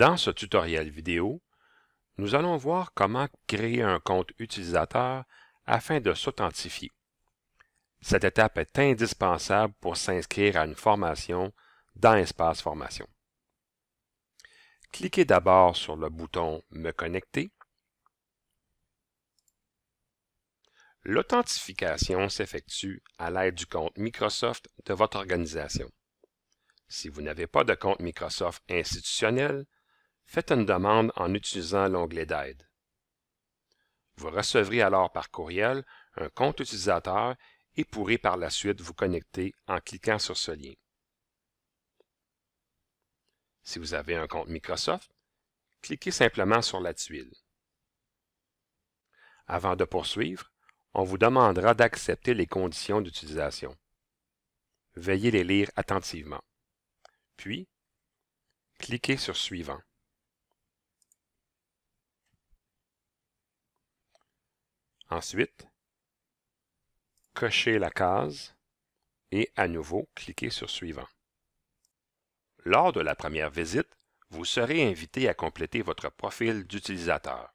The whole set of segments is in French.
Dans ce tutoriel vidéo, nous allons voir comment créer un compte utilisateur afin de s'authentifier. Cette étape est indispensable pour s'inscrire à une formation dans Espace Formation. Cliquez d'abord sur le bouton Me connecter. L'authentification s'effectue à l'aide du compte Microsoft de votre organisation. Si vous n'avez pas de compte Microsoft institutionnel, faites une demande en utilisant l'onglet d'aide. Vous recevrez alors par courriel un compte utilisateur et pourrez par la suite vous connecter en cliquant sur ce lien. Si vous avez un compte Microsoft, cliquez simplement sur la tuile. Avant de poursuivre, on vous demandera d'accepter les conditions d'utilisation. Veuillez les lire attentivement. Puis, cliquez sur Suivant. Ensuite, cochez la case et à nouveau cliquez sur Suivant. Lors de la première visite, vous serez invité à compléter votre profil d'utilisateur.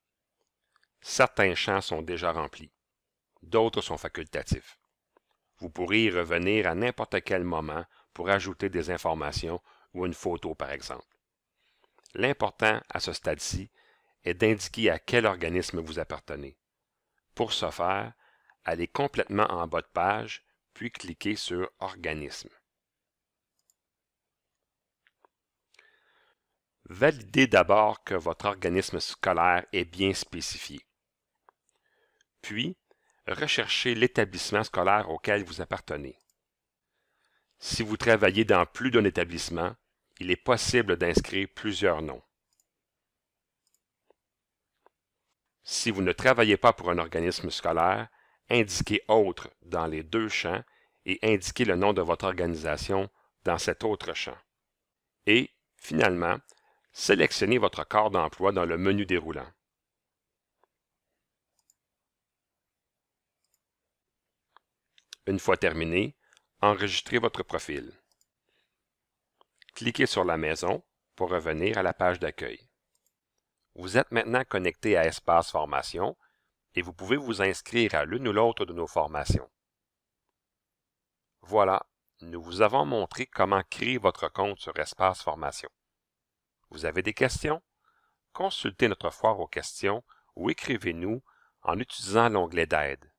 Certains champs sont déjà remplis, d'autres sont facultatifs. Vous pourrez y revenir à n'importe quel moment pour ajouter des informations ou une photo, par exemple. L'important à ce stade-ci est d'indiquer à quel organisme vous appartenez. Pour ce faire, allez complètement en bas de page, puis cliquez sur Organisme. Validez d'abord que votre organisme scolaire est bien spécifié. Puis, recherchez l'établissement scolaire auquel vous appartenez. Si vous travaillez dans plus d'un établissement, il est possible d'inscrire plusieurs noms. Si vous ne travaillez pas pour un organisme scolaire, indiquez autre dans les deux champs et indiquez le nom de votre organisation dans cet autre champ. Et, finalement, sélectionnez votre corps d'emploi dans le menu déroulant. Une fois terminé, enregistrez votre profil. Cliquez sur la maison pour revenir à la page d'accueil. Vous êtes maintenant connecté à Espace Formation et vous pouvez vous inscrire à l'une ou l'autre de nos formations. Voilà, nous vous avons montré comment créer votre compte sur Espace Formation. Vous avez des questions? Consultez notre foire aux questions ou écrivez-nous en utilisant l'onglet d'aide.